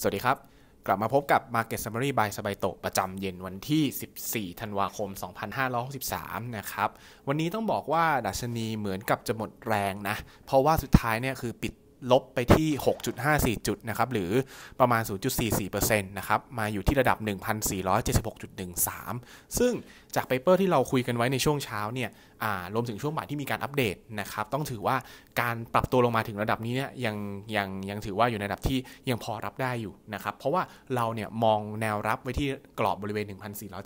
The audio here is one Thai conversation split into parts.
สวัสดีครับ กลับมาพบกับ Market Summary by สบายโตประจำเย็นวันที่ 14ธันวาคม 2563นะครับวันนี้ต้องบอกว่า ดัชนีเหมือนกับจะหมดแรงนะ เพราะว่าสุดท้ายเนี่ยคือปิดลบไปที่ 6.54 จุดนะครับหรือประมาณ 0.44%นะครับมาอยู่ที่ระดับ 1,476.13 ซึ่งจากเปเปอร์ที่เราคุยกันไว้ในช่วงเช้าเนี่ยรวมถึงช่วงบ่ายที่มีการอัปเดตนะครับต้องถือว่าการปรับตัวลงมาถึงระดับนี้เนี่ยยังยังยังถือว่าอยู่ในระดับที่ยังพอรับได้อยู่นะครับเพราะว่าเราเนี่ยมองแนวรับไว้ที่กรอบบริเวณ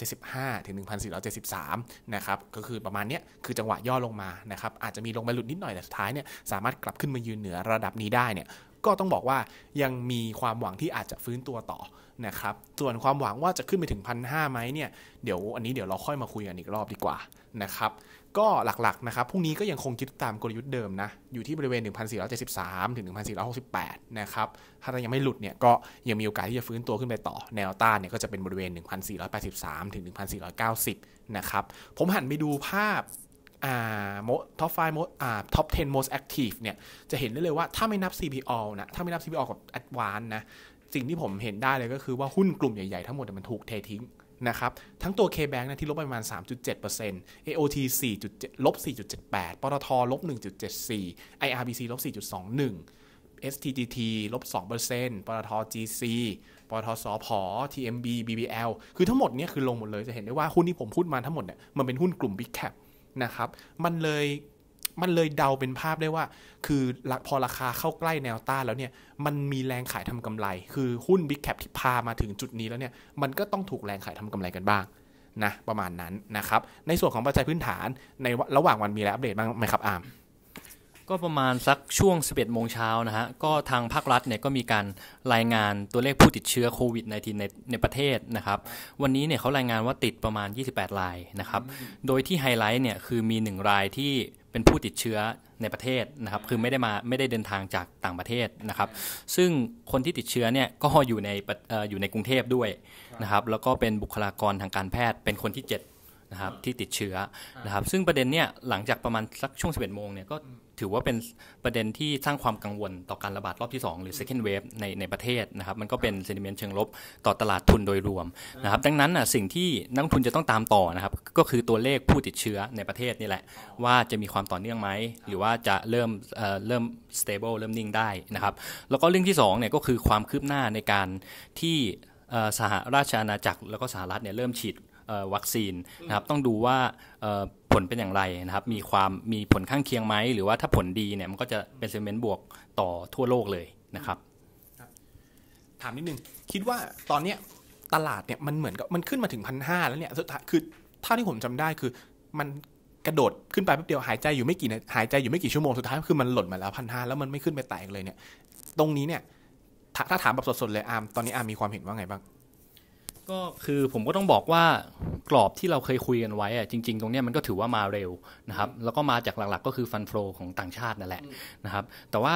1,475 ถึง 1,473นะครับก็คือประมาณเนี้ยคือจังหวะย่อลงมานะครับอาจจะมีลงไปหลุดนิดหน่อยแต่สุดท้ายเนี่ยสามารถกลับขึ้นมายืนเหนือระดับนี้ได้เนี่ยก็ต้องบอกว่ายังมีความหวังที่อาจจะฟื้นตัวต่อนะครับส่วนความหวังว่าจะขึ้นไปถึงพันห้าไหมเนี่ยเดี๋ยวอันนี้เดี๋ยวเราค่อยมาคุยกันอีกรอบดีกว่านะครับก็หลักๆนะครับพรุ่งนี้ก็ยังคงคิดตามกลยุทธ์เดิมนะอยู่ที่บริเวณ 1,473 ถึง 1,468นะครับถ้ายังไม่หลุดเนี่ยก็ยังมีโอกาสที่จะฟื้นตัวขึ้นไปต่อ แนวต้านเนี่ยก็จะเป็นบริเวณ 1,483ถึง1,490นะครับผมหันไปดูภาพอ่าโมท็อปฟมอ่าท็อป10 most active เนี่ยจะเห็นได้เลยว่าถ้าไม่นับ CPO นะถ้าไม่นับ CPO กับ Advance นะสิ่งที่ผมเห็นได้เลยก็คือว่าหุ้นกลุ่มใหญ่ๆ ทั้งหมดมันถูกเททิ้งนะครับทั้งตัว K-Bank นะที่ลบไปประมาณ 3.7% AOT 4.7ลบ4.78ปตทลบ 1.74 IRBC ลบ 4.21 s t t t ลบ 2%ปตท GC ปตทสอพอ TMB BBL คือทั้งหมดเนี่ยคือลงหมดเลยจะเห็นได้ว่าหุ้นที่ผมพูดมาทั้งหมดเนี่ยมันเป็นหุ้นกลุ่ม Big Cap นะครับมันเลยมันเลยเดาเป็นภาพได้ว่าคือพอราคาเข้าใกล้แนวต้านแล้วเนี่ยมันมีแรงขายทำกำไร คือหุ้นบิ๊กแคปที่พามาถึงจุดนี้แล้วเนี่ยมันก็ต้องถูกแรงขายทำกำไรกันบ้างนะประมาณนั้นนะครับในส่วนของปัจจัยพื้นฐานในระหว่างวันมีอะไรอัปเดตบ้างไหมครับอาร์มก็ประมาณสักช่วง 11 โมงเช้านะฮะก็ทางภาครัฐเนี่ยก็มีการรายงานตัวเลขผู้ติดเชื้อโควิด -19 ในในประเทศนะครับ วันนี้เนี่ยเขารายงานว่าติดประมาณ 28รายนะครับโดยที่ไฮไลท์เนี่ยคือมี1รายที่เป็นผู้ติดเชื้อในประเทศนะครับคือไม่ได้มาไม่ได้เดินทางจากต่างประเทศนะครับซึ่งคนที่ติดเชื้อเนี่ยก็อยู่ในอยู่ในกรุงเทพด้วยนะครับแล้วก็เป็นบุคลากรทางการแพทย์ เป็นคนที่ 7นะครับที่ติดเชื้อนะครับซึ่งประเด็นเนี้ยหลังจากประมาณสักช่วง 11 โมงเนี่ยก็ถือว่าเป็นประเด็นที่สร้างความกังวลต่อการระบาดรอบที่ 2 หรือ second wave ในในประเทศนะครับมันก็เป็น sentiment เชิงลบต่อตลาดทุนโดยรวมนะครับดังนั้นอ่ะสิ่งที่นักทุนจะต้องตามต่อนะครับก็คือตัวเลขผู้ติดเชื้อในประเทศนี่แหละ ว่าจะมีความต่อเนื่องไหมหรือว่าจะเริ่มเอ่อเริ่ม stable เริ่มนิ่งได้นะครับแล้วก็เรื่องที่2เนี่ยก็คือความคืบหน้าในการที่สหราชอาณาจักรแล้วก็สหรัฐเนี่ยเริ่มฉีดวัคซีนนะครับต้องดูว่าผลเป็นอย่างไรนะครับ มีความมีผลข้างเคียงไหมหรือว่าถ้าผลดีเนี่ย มันก็จะเป็นเซมเมนต์บวกต่อทั่วโลกเลยนะครับถามนิดนึงคิดว่าตอนเนี้ตลาดเนี่ยมันเหมือนกับมันขึ้นมาถึงพันห้าแล้วเนี่ยสุดท้ายคือเท่าที่ผมจำได้คือ มันกระโดดขึ้นไปแป๊บเดียวหายใจ อยู่ไม่กี่หายใจอยู่ไม่กี่ชั่วโมงสุดท้าย คือมันหล่นมาแล้วพันห้าแล้วมันไม่ขึ้นไปแตกเลยเนี่ยตรงนี้เนี่ยถ้าถามแบบสดๆเลยอาร์มตอนนี้อาร์มมีความเห็นว่าไงบ้างก็คือผมก็ต้องบอกว่ากรอบที่เราเคยคุยกันไว้อะจริงๆตรงนี้มันก็ถือว่ามาเร็วนะครับ แล้วก็มาจากหลักๆก็คือฟันเฟลของต่างชาตินั่นแหละนะครับแต่ว่า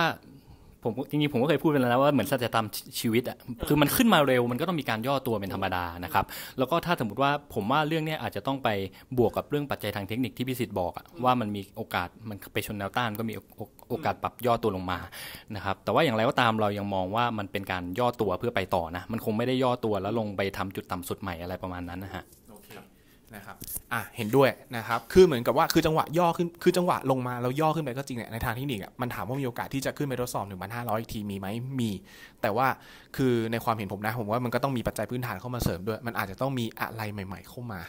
ผมจริงๆผมก็เคยพูดไปแล้วว่าเหมือนสัจธรรมชีวิตอ่ะคือมันขึ้นมาเร็วมันก็ต้องมีการย่อตัวเป็นธรรมดานะครับแล้วก็ถ้าสมมติว่าผมว่าเรื่องนี้อาจจะต้องไปบวกกับเรื่องปัจจัยทางเทคนิคที่พิสิทธิ์บอกอ่ะว่ามันมีโอกาสมันไปชน แนวต้านก็มีโอกาสปรับย่อตัวลงมานะครับแต่ว่าอย่างไรก็ตามเรายังมองว่ามันเป็นการย่อตัวเพื่อไปต่อนะมันคงไม่ได้ย่อตัวแล้วลงไปทำจุดต่ำสุดใหม่อะไรประมาณนั้นนะฮะนะครับ อ่ะ เห็นด้วยนะครับ คือเหมือนกับว่า คือจังหวะย่อขึ้น คือจังหวะลงมาเราย่อขึ้นไป ก็จริงเนี่ยในทางเทคนิคอ่ะมันถามว่ามีโอกาสที่จะขึ้นไปทดสอบหนึ่งพันห้าร้อยทีมีไหมมี แต่ว่าคือในความเห็นผมนะ ผมว่ามันก็ต้องมีปัจจัยพื้นฐานเข้ามาเสริมด้วย มันอาจจะต้องมีอะไรใหม่ๆเข้ามา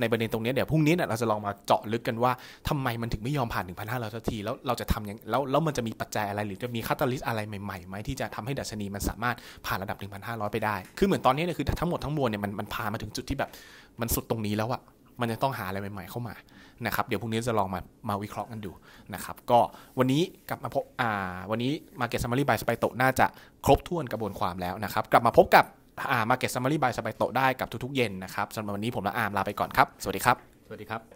ในประเด็นตรงนี้เดี๋ยวพรุ่งนี้เนี่ยเราจะลองมาเจาะลึกกันว่าทำไมมันถึงไม่ยอมผ่านหนึ่งพันห้าร้อยที แล้วเราจะทำยัง แล้วแล้วมันจะมีปัจจัยอะไรหรือจะมีคาตาลิสอะไรใหม่ๆไหมที่จะทำให้ดัชนีมันสามารถผ่านระดับ1,500ไปได้ คือเหมือนตอนนี้เนี่ยคือ ทั้งหมดทั้งมวลเนี่ยมันมันพามาถึงจุดที่แบบมันสุดตรงนี้แล้วอะมันจะต้องหาอะไรใหม่ๆเข้ามานะครับ เดี๋ยวพรุ่งนี้จะลองมา มาวิเคราะห์กันดูนะครับ ก็วันนี้กลับมาพบ อ่า วันนี้ Market Summary by สไปโตน่าจะครบถ้วนกระบวนความแล้วนะครับ กลับมาพบกับ อ่า Market s มม m a r บายสไปโตได้กับทุกๆเย็นนะครับสำหรับวันนี้ผมและอาร์มลาไปก่อนครับ สวัสดีครับ สวัสดีครับ